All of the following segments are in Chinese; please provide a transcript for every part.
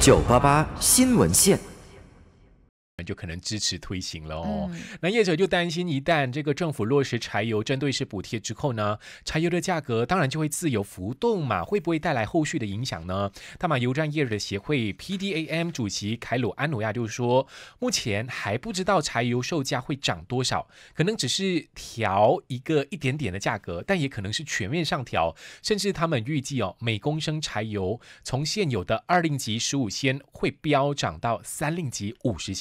九八八新闻线。就可能支持推行了哦。那业者就担心，一旦这个政府落实柴油针对式补贴之后呢，柴油的价格当然就会自由浮动嘛，会不会带来后续的影响呢？大马油站业者的协会 P D A M 主席凯鲁安努亚就说，目前还不知道柴油售价会涨多少，可能只是调一个一点点的价格，但也可能是全面上调，甚至他们预计哦，每公升柴油从现有的二令级十五仙会飙涨到三令级五十仙。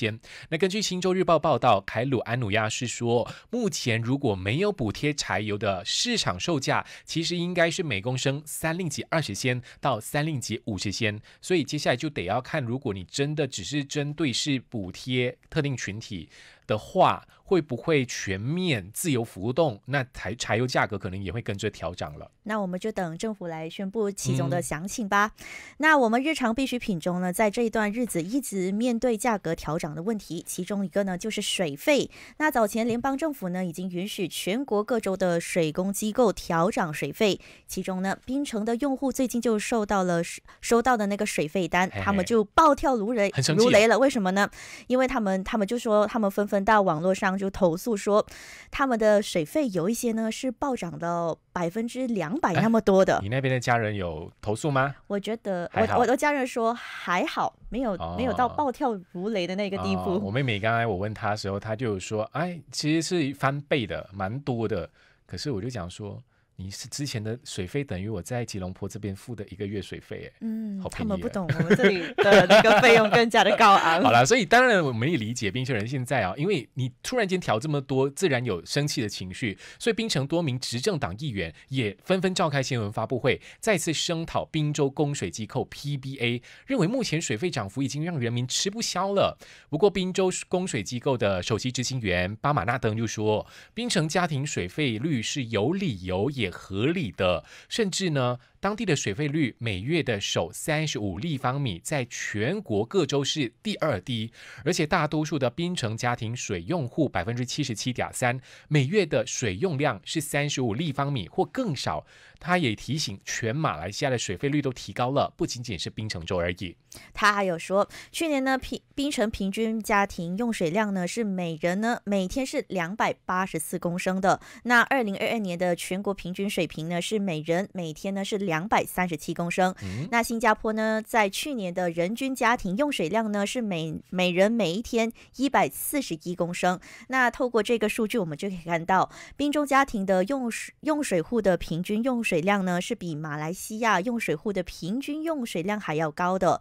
那根据《新洲日报》报道，凯鲁安努亚是说，目前如果没有补贴柴油的市场售价，其实应该是每公升三令吉二十仙到三令吉五十仙。所以接下来就得要看，如果你真的只是针对是补贴特定群体的话。会不会全面自由浮动？那柴柴油价格可能也会跟着调涨了。那我们就等政府来宣布其中的详情吧。那我们日常必需品中呢，在这一段日子一直面对价格调涨的问题，其中一个呢就是水费。那早前联邦政府呢已经允许全国各州的水工机构调涨水费，其中呢，槟城的用户最近就受到了收到的那个水费单，他们就暴跳如雷，如雷了。为什么呢？因为他们他们就说他们纷纷到网络上。就投诉说，他们的水费有一些呢是暴涨到百分之两百那么多的。你那边的家人有投诉吗？我觉得我我的家人说还好，没有没有到暴跳如雷的那个地步。我妹妹刚才我问她的时候，她就说：“哎，其实是翻倍的，蛮多的。”可是我就讲说。你是之前的水费等于我在吉隆坡这边付的一个月水费，哎，嗯，他们不懂我们这里的那个费用更加的高昂。好了，所以当然我们也理解冰城人现在啊，因为你突然间调这么多，自然有生气的情绪。所以，冰城多名执政党议员也纷纷召开新闻发布会，再次声讨滨州供水机构 PBA，认为目前水费涨幅已经让人民吃不消了。不过，滨州供水机构的首席执行员巴马纳登就说，冰城家庭水费率是有理由也。合理的，甚至呢。当地的水费率每月的首三十五立方米，在全国各州是第二低，而且大多数的槟城家庭水用户百分之七十七点三，每月的水用量是三十五立方米或更少。他也提醒，全马来西亚的水费率都提高了，不仅仅是槟城州而已。他还有说，去年呢，平槟城平均家庭用水量呢是每人呢每天是两百八十四公升的，那二零二二年的全国平均水平呢是每人每天呢是两。两百三十七公升。那新加坡呢，在去年的人均家庭用水量呢是每每人每一天一百四十一公升。那透过这个数据，我们就可以看到，槟州家庭的用水用水户的平均用水量呢，是比马来西亚用水户的平均用水量还要高的。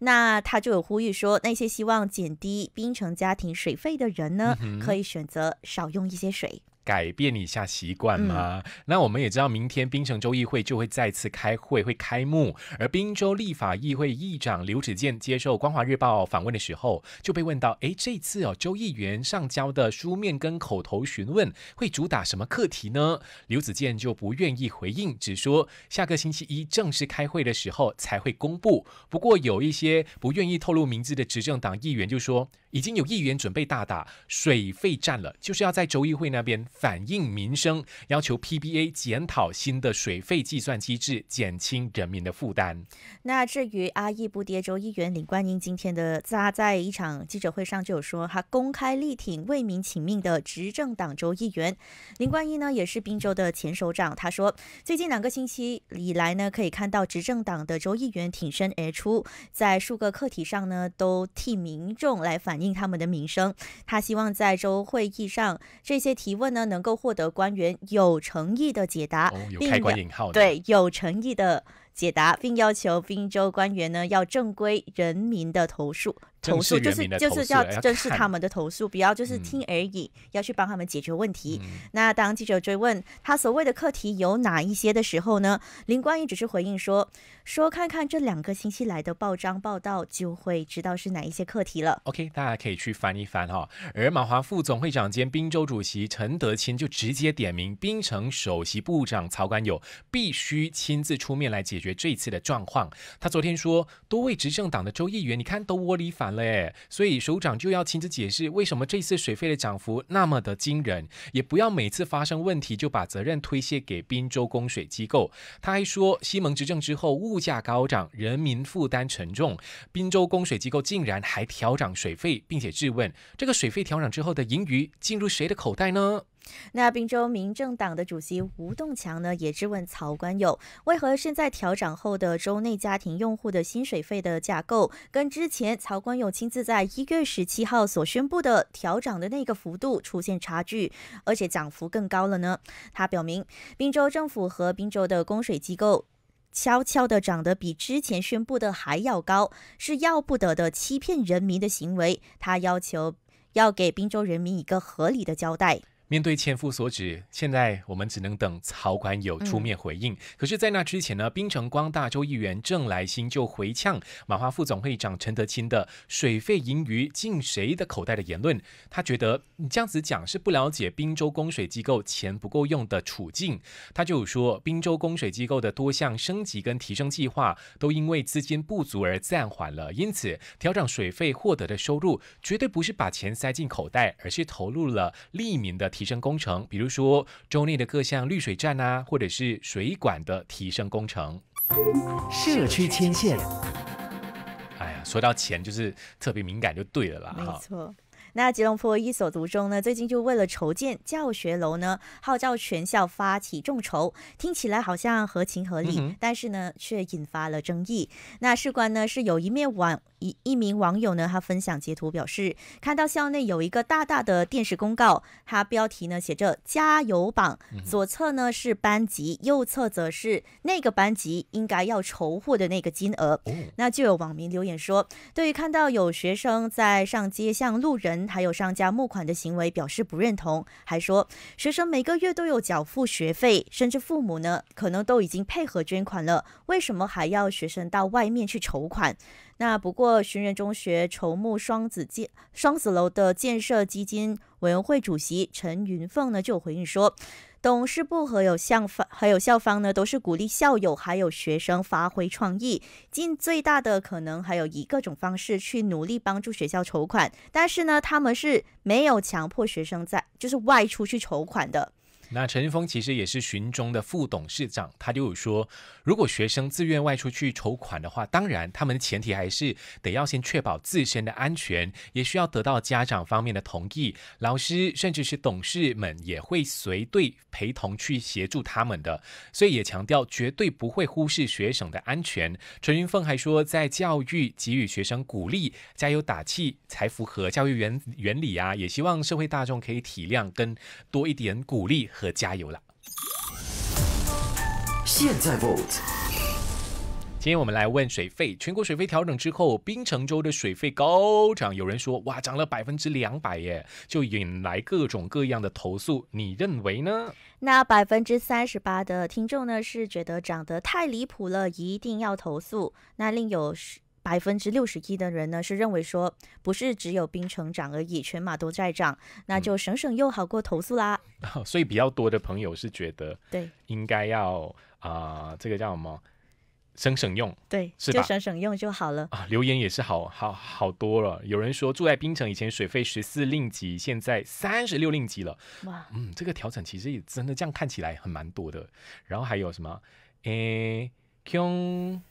那他就有呼吁说，那些希望减低冰城家庭水费的人呢，可以选择少用一些水。改变一下习惯吗？那我们也知道，明天冰城州议会就会再次开会，会开幕。而宾州立法议会议长刘子健接受《光华日报》访问的时候，就被问到：“哎，这次哦，州议员上交的书面跟口头询问会主打什么课题呢？”刘子健就不愿意回应，只说下个星期一正式开会的时候才会公布。不过，有一些不愿意透露名字的执政党议员就说，已经有议员准备大打水费战了，就是要在州议会那边。反映民生，要求 PBA 检讨新的水费计算机制，减轻人民的负担。那至于阿义不跌州议员林冠英，今天的他，在一场记者会上就有说，他公开力挺为民请命的执政党州议员林冠英呢，也是滨州的前首长。他说，最近两个星期以来呢，可以看到执政党的州议员挺身而出，在数个课题上呢，都替民众来反映他们的民生。他希望在州会议上，这些提问呢。能够获得官员有诚意的解答，并引号对有诚意的解答，并要求滨州官员呢要正规人民的投诉。投诉就是就是要正视他们的投诉，不要就是听而已，要去帮他们解决问题。那当记者追问他所谓的课题有哪一些的时候呢，林冠英只是回应说说看看这两个星期来的报章报道就会知道是哪一些课题了。OK，大家可以去翻一翻哈。而马华副总会长兼滨州主席陈德钦就直接点名滨城首席部长曹观友必须亲自出面来解决这次的状况。他昨天说，多位执政党的州议员，你看都窝里反。嘞，所以首长就要亲自解释为什么这次水费的涨幅那么的惊人，也不要每次发生问题就把责任推卸给滨州供水机构。他还说，西蒙执政之后物价高涨，人民负担沉重，滨州供水机构竟然还调涨水费，并且质问这个水费调涨之后的盈余进入谁的口袋呢？那滨州民政党的主席吴栋强呢，也质问曹关友为何现在调整后的州内家庭用户的薪水费的架构，跟之前曹关友亲自在一月十七号所宣布的调整的那个幅度出现差距，而且涨幅更高了呢？他表明，滨州政府和滨州的供水机构悄悄的涨得比之前宣布的还要高，是要不得的欺骗人民的行为。他要求要给滨州人民一个合理的交代。面对千夫所指，现在我们只能等曹管有出面回应。可是，在那之前呢，滨城光大州议员郑来兴就回呛马华副总会长陈德钦的“水费盈余进谁的口袋”的言论。他觉得你这样子讲是不了解滨州供水机构钱不够用的处境。他就说，滨州供水机构的多项升级跟提升计划都因为资金不足而暂缓了。因此，调整水费获得的收入绝对不是把钱塞进口袋，而是投入了利民的。提升工程，比如说州内的各项滤水站啊，或者是水管的提升工程，社区牵线。哎呀，说到钱就是特别敏感，就对了啦。没错，那吉隆坡一所独中呢，最近就为了筹建教学楼呢，号召全校发起众筹，听起来好像合情合理，但是呢，却引发了争议。那事关呢，是有一面网。一一名网友呢，他分享截图表示，看到校内有一个大大的电视公告，他标题呢写着“加油榜”，左侧呢是班级，右侧则是那个班级应该要筹获的那个金额。那就有网民留言说，对于看到有学生在上街向路人还有商家募款的行为表示不认同，还说学生每个月都有缴付学费，甚至父母呢可能都已经配合捐款了，为什么还要学生到外面去筹款？那不过，寻人中学筹募双子建双子楼的建设基金委员会主席陈云凤呢，就回应说，董事部和有校方还有校方呢，都是鼓励校友还有学生发挥创意，尽最大的可能，还有以各种方式去努力帮助学校筹款，但是呢，他们是没有强迫学生在就是外出去筹款的。那陈云峰其实也是寻中的副董事长，他就有说，如果学生自愿外出去筹款的话，当然他们的前提还是得要先确保自身的安全，也需要得到家长方面的同意，老师甚至是董事们也会随队陪同去协助他们的，所以也强调绝对不会忽视学生的安全。陈云峰还说，在教育给予学生鼓励、加油打气才符合教育原原理啊，也希望社会大众可以体谅跟多一点鼓励。和加油了！现在 vote。今天我们来问水费，全国水费调整之后，槟城州的水费高涨，有人说哇，涨了百分之两百耶，就引来各种各样的投诉。你认为呢？那百分之三十八的听众呢是觉得涨得太离谱了，一定要投诉。那另有百分之六十一的人呢是认为说，不是只有冰城涨而已，全马都在涨，那就省省又好过投诉啦。所以比较多的朋友是觉得，对，应该要啊，这个叫什么，省省用，对，是就省省用就好了啊。留言也是好好好多了，有人说住在冰城以前水费十四令吉，现在三十六令吉了。哇，嗯，这个调整其实也真的这样看起来很蛮多的。然后还有什么，诶？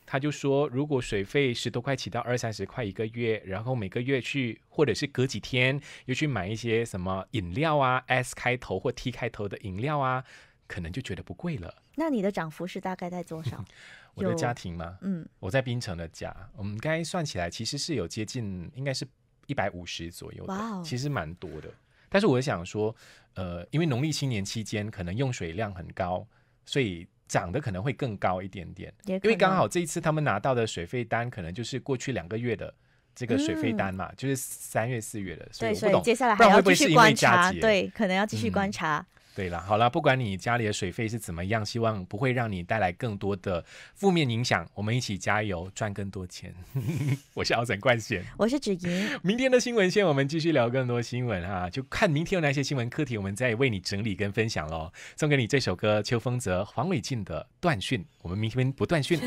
他就说：“如果水费十多块起，到二三十块一个月，然后每个月去，或者是隔几天又去买一些什么饮料啊，S 开头或 T 开头的饮料啊，可能就觉得不贵了。”那你的涨幅是大概在多少？我的家庭吗？嗯，我在槟城的家，我们刚才算起来，其实是有接近，应该是一百五十左右的，其实蛮多的。但是我想说，呃，因为农历新年期间可能用水量很高，所以。涨的可能会更高一点点，因为刚好这一次他们拿到的水费单可能就是过去两个月的这个水费单嘛，就是三月四月的，所以我不接下来还要不要继续观察？对，可能要继续观察。对了，好了，不管你家里的水费是怎么样，希望不会让你带来更多的负面影响。我们一起加油，赚更多钱。我是敖振冠贤，我是芷莹。明天的新闻线，我们继续聊更多新闻哈，就看明天有哪些新闻课题，我们再为你整理跟分享喽。送给你这首歌，邱风泽、黄伟进的《断讯》，我们明天不断讯。